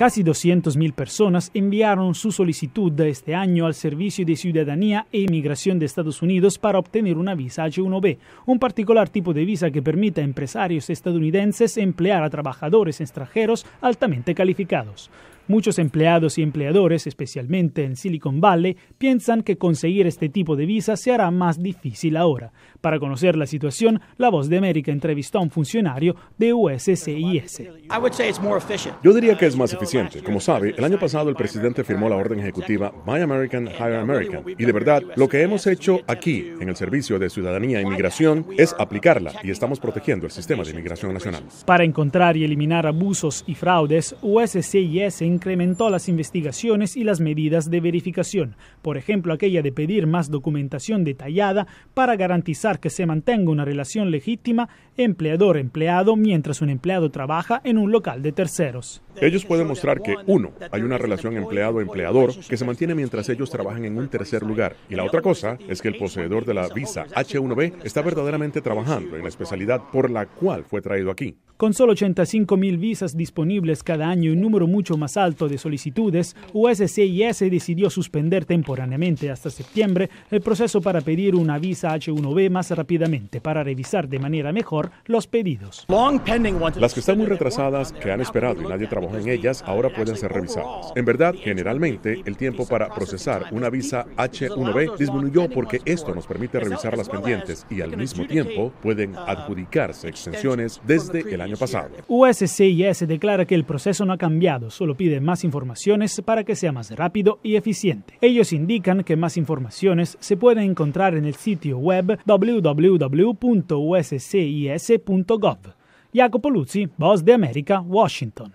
Casi 200.000 personas enviaron su solicitud este año al Servicio de Ciudadanía e Inmigración de Estados Unidos para obtener una visa H1B, un particular tipo de visa que permite a empresarios estadounidenses emplear a trabajadores extranjeros altamente calificados. Muchos empleados y empleadores, especialmente en Silicon Valley, piensan que conseguir este tipo de visa se hará más difícil ahora. Para conocer la situación, La Voz de América entrevistó a un funcionario de USCIS. Yo diría que es más eficiente. Como sabe, el año pasado el presidente firmó la orden ejecutiva Buy American, Hire American. Y de verdad, lo que hemos hecho aquí, en el Servicio de Ciudadanía e Inmigración, es aplicarla y estamos protegiendo el sistema de inmigración nacional. Para encontrar y eliminar abusos y fraudes, USCIS incrementó las investigaciones y las medidas de verificación, por ejemplo aquella de pedir más documentación detallada para garantizar que se mantenga una relación legítima empleador-empleado mientras un empleado trabaja en un local de terceros. Ellos pueden mostrar que, uno, hay una relación empleado-empleador que se mantiene mientras ellos trabajan en un tercer lugar. Y la otra cosa es que el poseedor de la visa H1B está verdaderamente trabajando en la especialidad por la cual fue traído aquí. Con solo 85 mil visas disponibles cada año y un número mucho más alto de solicitudes, USCIS decidió suspender temporáneamente hasta septiembre el proceso para pedir una visa H1B más rápidamente para revisar de manera mejor los pedidos. Las que están muy retrasadas, que han esperado y nadie trabajó en ellas ahora pueden ser revisadas. En verdad, generalmente, el tiempo para procesar una visa H1B disminuyó porque esto nos permite revisar las pendientes y al mismo tiempo pueden adjudicarse extensiones desde el año pasado. USCIS declara que el proceso no ha cambiado, solo pide más informaciones para que sea más rápido y eficiente. Ellos indican que más informaciones se pueden encontrar en el sitio web www.uscis.gov. Jacopo Luzzi, Voz de América, Washington.